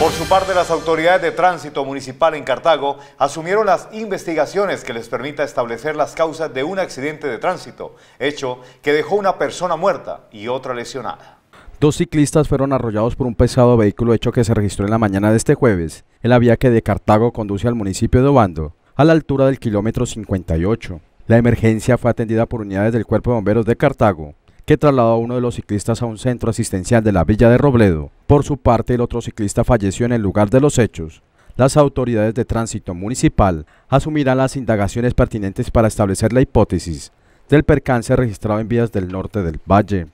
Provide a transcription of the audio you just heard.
Por su parte, las autoridades de tránsito municipal en Cartago asumieron las investigaciones que les permita establecer las causas de un accidente de tránsito, hecho que dejó una persona muerta y otra lesionada. Dos ciclistas fueron arrollados por un pesado vehículo hecho que se registró en la mañana de este jueves en la vía que de Cartago conduce al municipio de Obando, a la altura del kilómetro 58. La emergencia fue atendida por unidades del Cuerpo de Bomberos de Cartago, que trasladó a uno de los ciclistas a un centro asistencial de la villa de Robledo, por su parte, el otro ciclista falleció en el lugar de los hechos. Las autoridades de tránsito municipal asumirán las indagaciones pertinentes para establecer la hipótesis del percance registrado en vías del norte del valle.